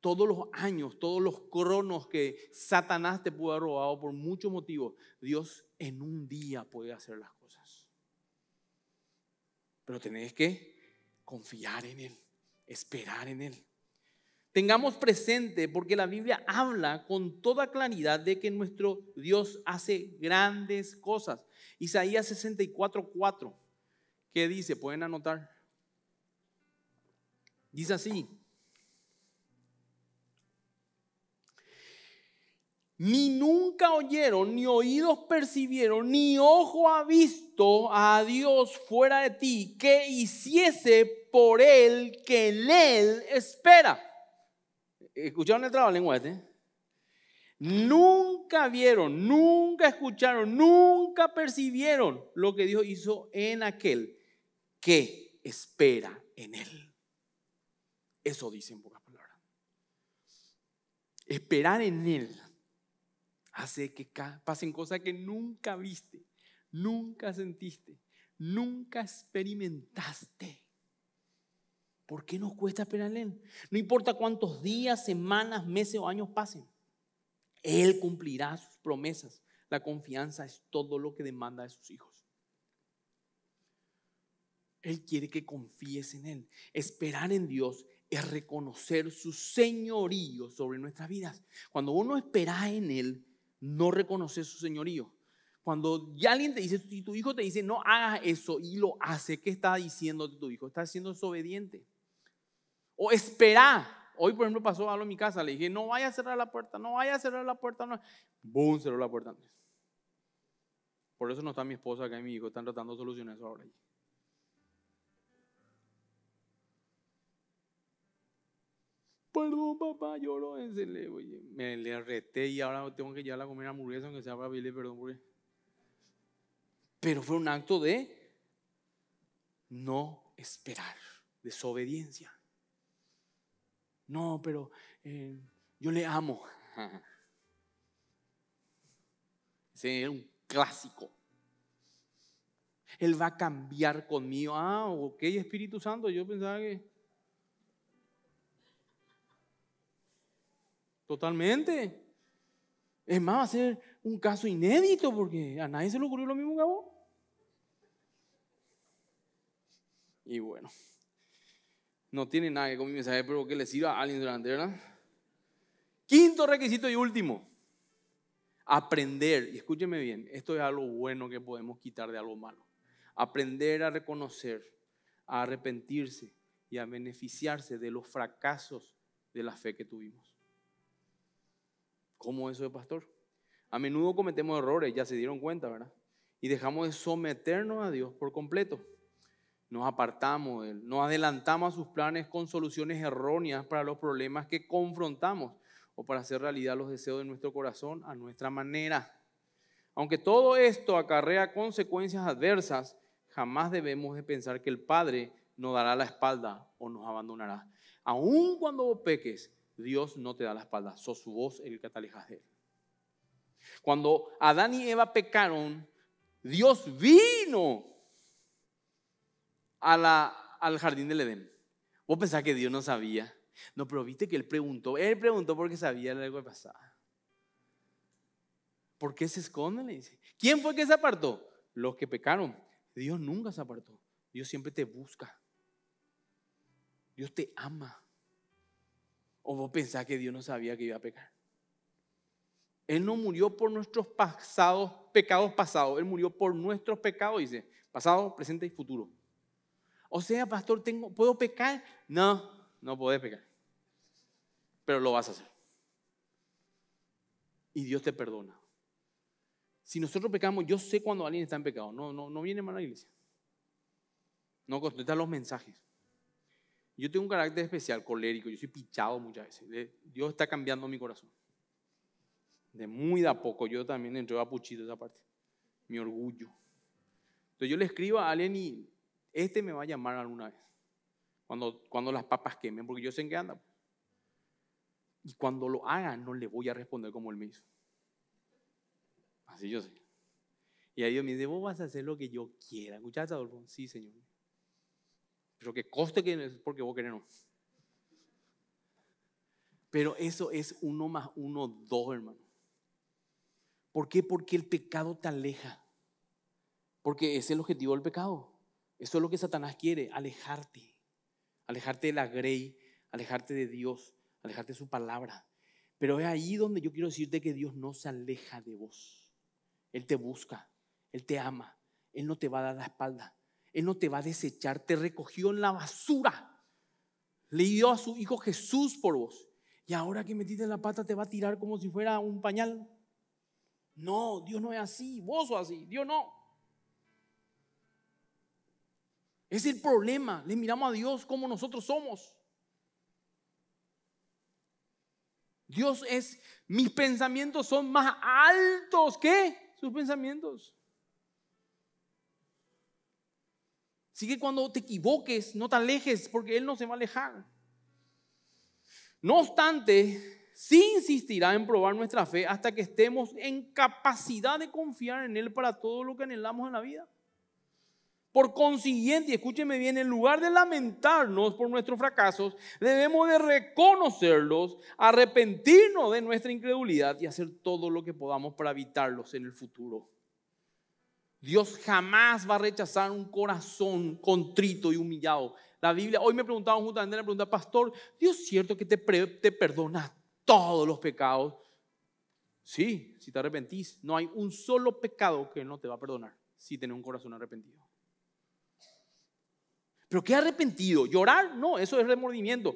Todos los años, todos los cronos que Satanás te pudo haber robado por muchos motivos, Dios en un día puede hacer las cosas. Pero tenés que confiar en Él, esperar en Él. Tengamos presente, porque la Biblia habla con toda claridad de que nuestro Dios hace grandes cosas. Isaías 64, 4. ¿Qué dice? ¿Pueden anotar? Dice así. Ni nunca oyeron, ni oídos percibieron, ni ojo ha visto a Dios fuera de ti que hiciese por él que en él espera. ¿Escucharon el trabajo lengua este? Nunca vieron, nunca escucharon, nunca percibieron lo que Dios hizo en aquel que espera en Él. Eso dice en pocas palabras. Esperar en Él hace que pasen cosas que nunca viste, nunca sentiste, nunca experimentaste. ¿Por qué nos cuesta esperar en Él? No importa cuántos días, semanas, meses o años pasen. Él cumplirá sus promesas. La confianza es todo lo que demanda de sus hijos. Él quiere que confíes en Él. Esperar en Dios es reconocer su señorío sobre nuestras vidas. Cuando uno espera en Él, no reconoce su señorío. Cuando ya alguien te dice, si tu hijo te dice, no hagas eso y lo hace, ¿qué está diciendo tu hijo? Está siendo desobediente. O espera. Hoy, por ejemplo, pasó algo en mi casa. Le dije, no vaya a cerrar la puerta, no vaya a cerrar la puerta. No. Boom, cerró la puerta. Por eso no está mi esposa acá y mi hijo. Están tratando de solucionar eso ahora. perdón, papá, lloro. Le, oye, me le arreté y ahora tengo que llevar a comer hamburguesa, aunque sea para pedirle perdón. Porque... Pero fue un acto de no esperar, desobediencia. No, pero eh, yo le amo. Ese era un clásico. Él va a cambiar conmigo. Ah, ok, Espíritu Santo, yo pensaba que... Totalmente. Es más, va a ser un caso inédito porque a nadie se le ocurrió lo mismo que a vos. Y bueno, no tiene nada que con mi mensaje, pero que le sirva a alguien durante, ¿verdad? Quinto requisito y último, aprender, y escúcheme bien, esto es algo bueno que podemos quitar de algo malo. Aprender a reconocer, a arrepentirse y a beneficiarse de los fracasos de la fe que tuvimos. ¿Cómo eso de pastor? A menudo cometemos errores, ya se dieron cuenta, ¿verdad? Y dejamos de someternos a Dios por completo. Nos apartamos de eh, Él, nos adelantamos a sus planes con soluciones erróneas para los problemas que confrontamos o para hacer realidad los deseos de nuestro corazón a nuestra manera. Aunque todo esto acarrea consecuencias adversas, jamás debemos de pensar que el Padre nos dará la espalda o nos abandonará. Aun cuando vos peques, Dios no te da la espalda, sos vos el que te alejas de Él. Cuando Adán y Eva pecaron, Dios vino al jardín del Edén. Vos pensás que Dios no sabía. No, pero viste que Él preguntó. Él preguntó porque sabía algo que pasaba. ¿Por qué se esconde? Le dice. ¿Quién fue que se apartó? Los que pecaron. Dios nunca se apartó. Dios siempre te busca. Dios te ama. ¿O vos pensás que Dios no sabía que iba a pecar? Él no murió por nuestros pasados, pecados pasados, Él murió por nuestros pecados, dice, pasado, presente y futuro. O sea, pastor, tengo, ¿puedo pecar? No, no podés pecar, pero lo vas a hacer. Y Dios te perdona. Si nosotros pecamos, yo sé cuando alguien está en pecado. No, no, no viene mal a la iglesia. No contesta los mensajes. Yo tengo un carácter especial, colérico, yo soy pichado muchas veces. Dios está cambiando mi corazón. De muy de a poco, yo también entré a puchito esa parte. Mi orgullo. Entonces yo le escribo a alguien y este me va a llamar alguna vez. Cuando, cuando las papas quemen, porque yo sé en qué anda. Y cuando lo haga, no le voy a responder como él me hizo. Así yo sé. Y ahí Dios me dice, vos vas a hacer lo que yo quiera. ¿Escuchaste, Adolfo? Sí, Señor. Pero que coste que es porque vos querés no. Pero eso es uno más uno, dos, hermano. ¿Por qué? Porque el pecado te aleja. Porque es el objetivo del pecado. Eso es lo que Satanás quiere, alejarte. Alejarte de la grey, alejarte de Dios, alejarte de su palabra. Pero es ahí donde yo quiero decirte que Dios no se aleja de vos. Él te busca, Él te ama, Él no te va a dar la espalda. Él no te va a desechar, te recogió en la basura. Le dio a su Hijo Jesús por vos. Y ahora que metiste la pata te va a tirar como si fuera un pañal. No, Dios no es así, vos sos así, Dios no. Es el problema, le miramos a Dios como nosotros somos. Dios es, mis pensamientos son más altos que sus pensamientos. Así que cuando te equivoques, no te alejes, porque Él no se va a alejar. No obstante, sí insistirá en probar nuestra fe hasta que estemos en capacidad de confiar en Él para todo lo que anhelamos en la vida. Por consiguiente, escúcheme bien, en lugar de lamentarnos por nuestros fracasos, debemos de reconocerlos, arrepentirnos de nuestra incredulidad y hacer todo lo que podamos para evitarlos en el futuro. Dios jamás va a rechazar un corazón contrito y humillado. La Biblia, hoy me preguntaban justamente, me preguntaba, pastor, ¿Dios es cierto que te, te perdona todos los pecados? Sí, si te arrepentís, no hay un solo pecado que no te va a perdonar si tienes un corazón arrepentido. Pero ¿qué arrepentido? ¿Llorar? No, eso es remordimiento.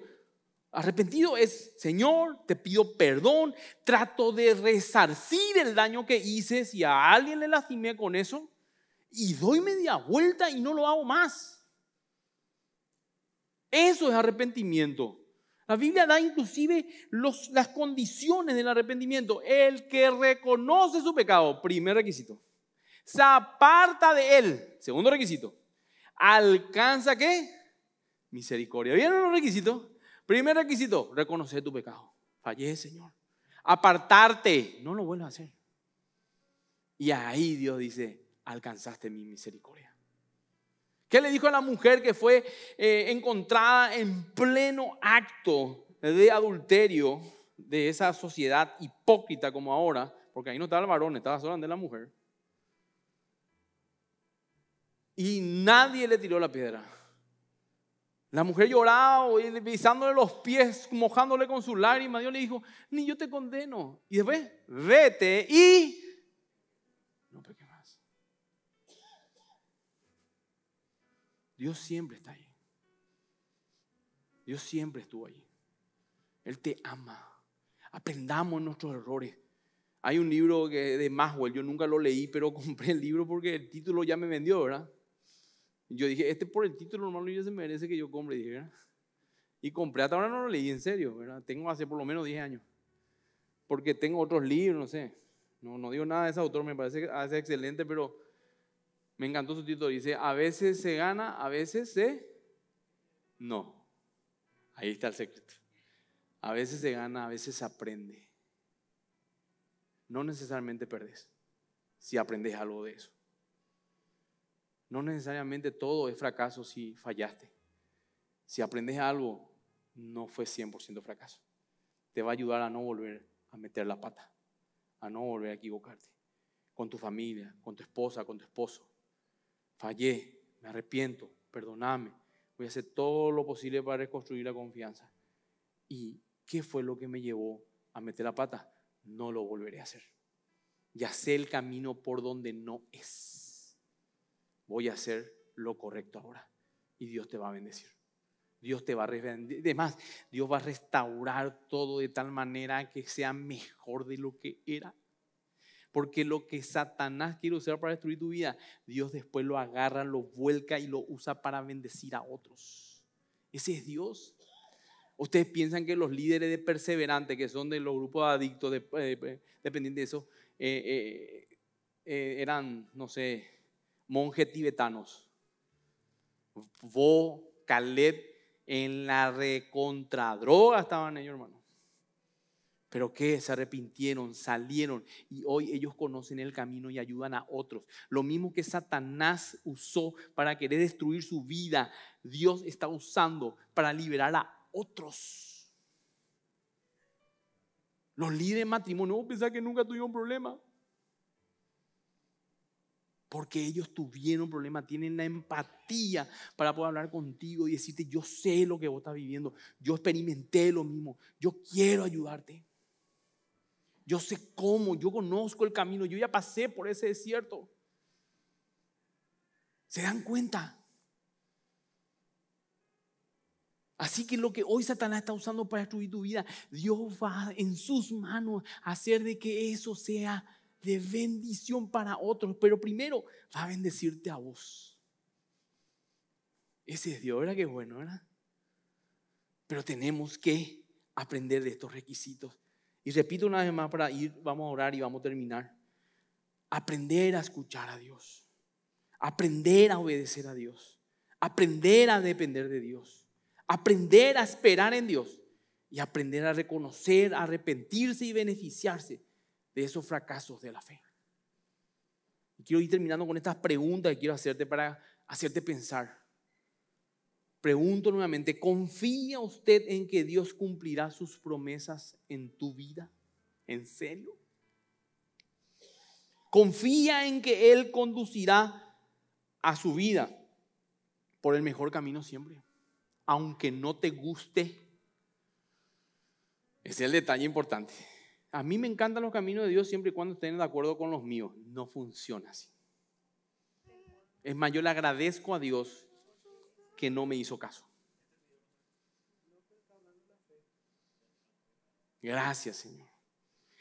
Arrepentido es, Señor, te pido perdón, trato de resarcir el daño que hice si a alguien le lastimé con eso y doy media vuelta y no lo hago más. Eso es arrepentimiento. La Biblia da inclusive las condiciones del arrepentimiento. El que reconoce su pecado, primer requisito. Se aparta de él, segundo requisito. Alcanza qué? Misericordia. ¿Vieron los requisitos? Primer requisito, reconocer tu pecado. Fallece, Señor. Apartarte. No lo vuelvas a hacer. Y ahí Dios dice, alcanzaste mi misericordia. ¿Qué le dijo a la mujer que fue eh, encontrada en pleno acto de adulterio de esa sociedad hipócrita como ahora? Porque ahí no estaba el varón, estaba de la mujer. Y nadie le tiró la piedra. La mujer lloraba y pisándole los pies, mojándole con sus lágrimas. Dios le dijo, ni yo te condeno. Y después, vete y no peques más. Dios siempre está ahí. Dios siempre estuvo ahí. Él te ama. Aprendamos nuestros errores. Hay un libro de Maxwell, yo nunca lo leí, pero compré el libro porque el título ya me vendió, ¿verdad? Yo dije, este por el título, hermano, ya se merece que yo compre. Dije, Y compré, hasta ahora no lo leí, en serio, ¿verdad? Tengo hace por lo menos 10 años. Porque tengo otros libros, no sé. No, no digo nada de ese autor, me parece que hace excelente, pero me encantó su título. Dice, a veces se gana, a veces se... No. Ahí está el secreto. A veces se gana, a veces se aprende. No necesariamente perdés si aprendes algo de eso. No necesariamente todo es fracaso si fallaste. Si aprendes algo, no fue 100% fracaso. Te va a ayudar a no volver a meter la pata, a no volver a equivocarte. Con tu familia, con tu esposa, con tu esposo. Fallé, me arrepiento, perdóname. Voy a hacer todo lo posible para reconstruir la confianza. ¿Y qué fue lo que me llevó a meter la pata? No lo volveré a hacer. Ya sé el camino por donde no es voy a hacer lo correcto ahora. Y Dios te va a bendecir. Dios te va a bendecir. Además, Dios va a restaurar todo de tal manera que sea mejor de lo que era. Porque lo que Satanás quiere usar para destruir tu vida, Dios después lo agarra, lo vuelca y lo usa para bendecir a otros. Ese es Dios. Ustedes piensan que los líderes de perseverantes, que son de los grupos adictos, eh, de, dependientes de eso, eh, eh, eran, no sé, monjes tibetanos. Bo, Caleb, en la recontradroga estaban ellos, hermano. Pero que se arrepintieron, salieron y hoy ellos conocen el camino y ayudan a otros. Lo mismo que Satanás usó para querer destruir su vida, Dios está usando para liberar a otros. Los líderes matrimonio, pensás que nunca tuvieron problema. Porque ellos tuvieron problemas, tienen la empatía para poder hablar contigo y decirte, yo sé lo que vos estás viviendo, yo experimenté lo mismo, yo quiero ayudarte. Yo sé cómo, yo conozco el camino, yo ya pasé por ese desierto. ¿Se dan cuenta? Así que lo que hoy Satanás está usando para destruir tu vida, Dios va en sus manos a hacer de que eso sea de bendición para otros, pero primero va a bendecirte a vos. Ese es Dios, ¿verdad? Que bueno, ¿verdad? Pero tenemos que aprender de estos requisitos. Y repito una vez más para ir, vamos a orar y vamos a terminar. Aprender a escuchar a Dios. Aprender a obedecer a Dios. Aprender a depender de Dios. Aprender a esperar en Dios. Y aprender a reconocer, arrepentirse y beneficiarse esos fracasos de la fe. Y quiero ir terminando con estas preguntas que quiero hacerte para hacerte pensar. Pregunto nuevamente, ¿confía usted en que Dios cumplirá sus promesas en tu vida? ¿En serio? ¿Confía en que Él conducirá a su vida por el mejor camino siempre? Aunque no te guste. Ese es el detalle importante. A mí me encantan los caminos de Dios siempre y cuando estén de acuerdo con los míos. No funciona así. Es más, yo le agradezco a Dios que no me hizo caso. Gracias, Señor.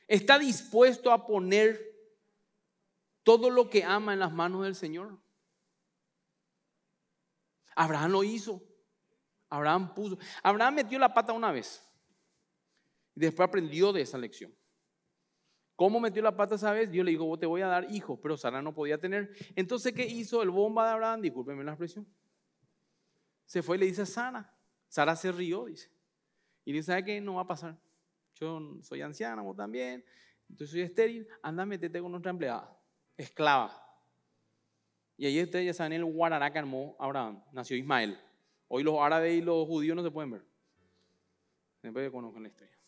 ¿Está dispuesto a poner todo lo que ama en las manos del Señor? Abraham lo hizo. Abraham puso. Abraham metió la pata una vez. Y después aprendió de esa lección. ¿Cómo metió la pata esa vez? Dios le digo, vos oh, te voy a dar hijo, pero Sara no podía tener. Entonces, ¿qué hizo el bomba de Abraham? Discúlpeme la expresión. Se fue y le dice a Sara. Sara se rió, dice. Y dice, ¿sabe qué? No va a pasar. Yo soy anciana, vos también. Entonces soy estéril. Anda, metete con otra empleada, esclava. Y ahí ustedes ya saben el guarará que armó Abraham. Nació Ismael. Hoy los árabes y los judíos no se pueden ver. Siempre conozcan la historia.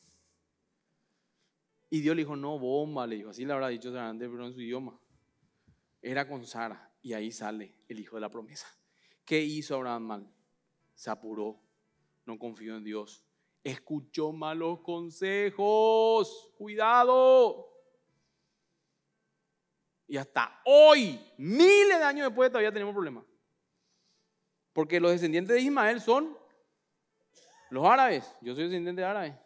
Y Dios le dijo, no, bomba, le dijo, así le habrá dicho San de pero en su idioma. Era con Sara, y ahí sale el hijo de la promesa. ¿Qué hizo Abraham mal? Se apuró, no confió en Dios, escuchó malos consejos, cuidado. Y hasta hoy, miles de años después, todavía tenemos problemas. Porque los descendientes de Ismael son los árabes. Yo soy descendiente de árabe.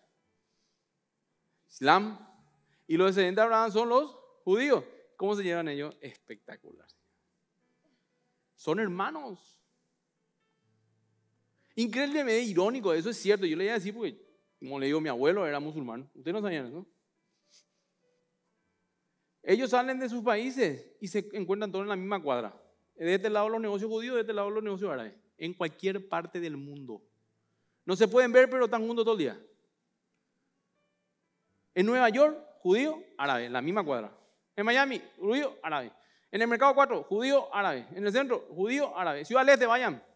Islam, y los descendientes de Abraham son los judíos. ¿Cómo se llevan ellos? Espectacular. Son hermanos. Increíblemente irónico, eso es cierto. Yo le iba a decir porque, como le digo, mi abuelo era musulmán. Ustedes no sabían eso. Ellos salen de sus países y se encuentran todos en la misma cuadra. De este lado los negocios judíos, de este lado los negocios árabes. En cualquier parte del mundo. No se pueden ver, pero están juntos todo el día. En Nueva York judío, árabe, la misma cuadra. En Miami, judío, árabe. En el mercado 4, judío, árabe. En el centro, judío, árabe. Ciudad del vayan. Este,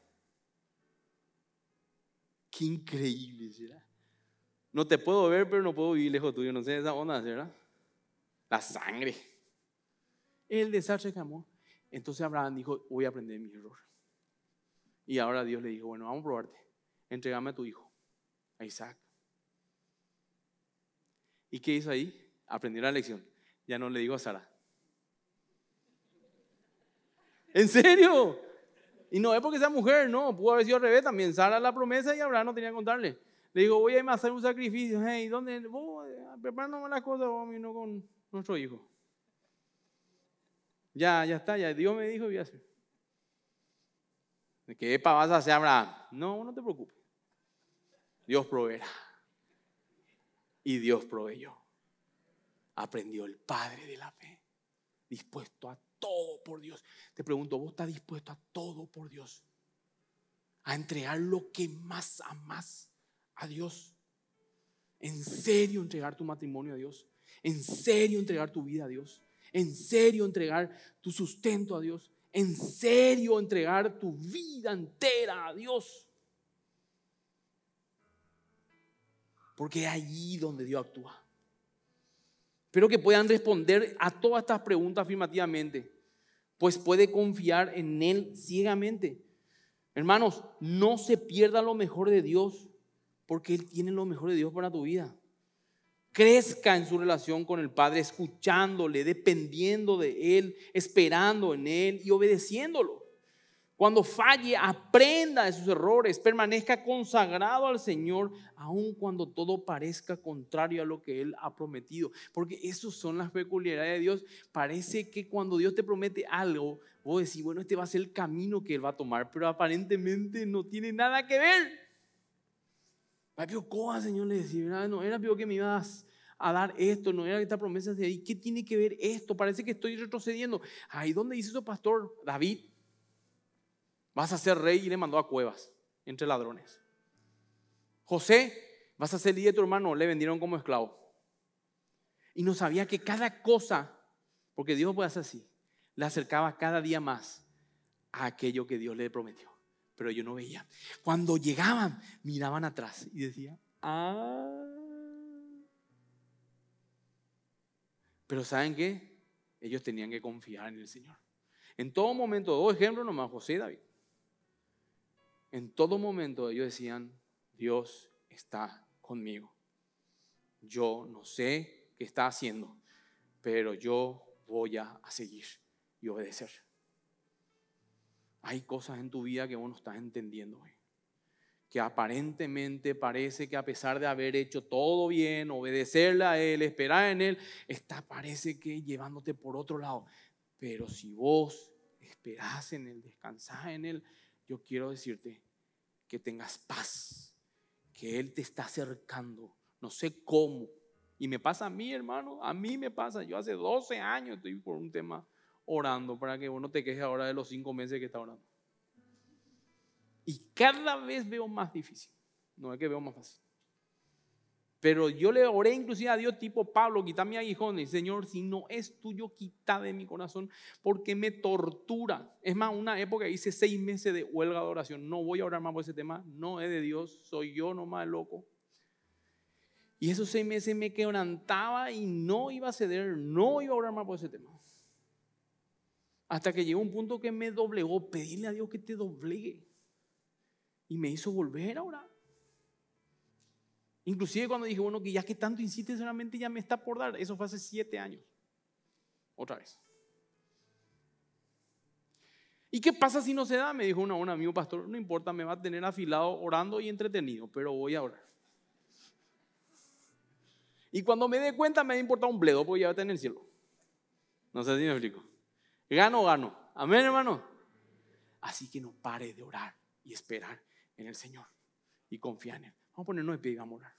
qué increíble, ¿verdad? No te puedo ver, pero no puedo vivir lejos tuyo. No sé esa onda, ¿verdad? La sangre. El desastre que amó. Entonces Abraham dijo, voy a aprender mi error. Y ahora Dios le dijo, bueno, vamos a probarte. Entregame a tu hijo, a Isaac. ¿Y qué hizo ahí? Aprendió la lección. Ya no le digo a Sara. ¿En serio? Y no es porque sea mujer, no, pudo haber sido al revés también. Sara la promesa y Abraham no tenía que contarle. Le digo, voy a irme a hacer un sacrificio. Hey, ¿dónde? Vos, las cosas, no con nuestro hijo. Ya, ya está, ya Dios me dijo, voy a hacer. ¿Qué a hacer Abraham? No, no te preocupes. Dios proveerá. Y Dios proveyó aprendió el padre de la fe, dispuesto a todo por Dios. Te pregunto, ¿vos estás dispuesto a todo por Dios? A entregar lo que más amas a Dios. ¿En serio entregar tu matrimonio a Dios? ¿En serio entregar tu vida a Dios? ¿En serio entregar tu sustento a Dios? ¿En serio entregar tu vida entera a Dios? Porque es allí donde Dios actúa. Espero que puedan responder a todas estas preguntas afirmativamente, pues puede confiar en Él ciegamente. Hermanos, no se pierda lo mejor de Dios, porque Él tiene lo mejor de Dios para tu vida. Crezca en su relación con el Padre, escuchándole, dependiendo de Él, esperando en Él y obedeciéndolo. Cuando falle, aprenda de sus errores, permanezca consagrado al Señor, aun cuando todo parezca contrario a lo que Él ha prometido. Porque esas son las peculiaridades de Dios. Parece que cuando Dios te promete algo, vos decís, bueno, este va a ser el camino que Él va a tomar, pero aparentemente no tiene nada que ver. Pero ¿cómo, Señor? Le ¿verdad? Ah, no era que me ibas a dar esto, no era esta promesa de ahí. ¿Qué tiene que ver esto? Parece que estoy retrocediendo. Ahí dónde dice eso, pastor David, vas a ser rey y le mandó a cuevas entre ladrones. José, vas a ser líder de tu hermano, le vendieron como esclavo. Y no sabía que cada cosa, porque Dios puede hacer así, le acercaba cada día más a aquello que Dios le prometió. Pero yo no veía. Cuando llegaban, miraban atrás y decían, ah. Pero ¿saben qué? Ellos tenían que confiar en el Señor. En todo momento, dos oh, ejemplos nomás, José y David. En todo momento ellos decían, Dios está conmigo. Yo no sé qué está haciendo, pero yo voy a seguir y obedecer. Hay cosas en tu vida que vos no estás entendiendo eh, Que aparentemente parece que a pesar de haber hecho todo bien, obedecerle a Él, esperar en Él, está parece que llevándote por otro lado. Pero si vos esperás en Él, descansás en Él, yo quiero decirte que tengas paz, que Él te está acercando, no sé cómo. Y me pasa a mí, hermano, a mí me pasa. Yo hace 12 años estoy por un tema orando para que uno te quejes ahora de los cinco meses que está orando. Y cada vez veo más difícil, no es que veo más fácil. Pero yo le oré inclusive a Dios tipo Pablo, quítame aguijones. Señor, si no es tuyo, quítame de mi corazón porque me tortura. Es más, una época hice seis meses de huelga de oración. No voy a orar más por ese tema. No es de Dios. Soy yo nomás loco. Y esos seis meses me quebrantaba y no iba a ceder. No iba a orar más por ese tema. Hasta que llegó un punto que me doblegó. Pedirle a Dios que te doblegue. Y me hizo volver a orar. Inclusive cuando dije, bueno, que ya que tanto insiste solamente ya me está por dar. Eso fue hace siete años. Otra vez. ¿Y qué pasa si no se da? Me dijo una, un amigo pastor, no importa, me va a tener afilado orando y entretenido, pero voy a orar. Y cuando me dé cuenta me importar un bledo porque ya va a tener el cielo. No sé si me explico. Gano, gano. Amén, hermano. Así que no pare de orar y esperar en el Señor y confiar en Él. Vamos a ponernos de pie y vamos a orar.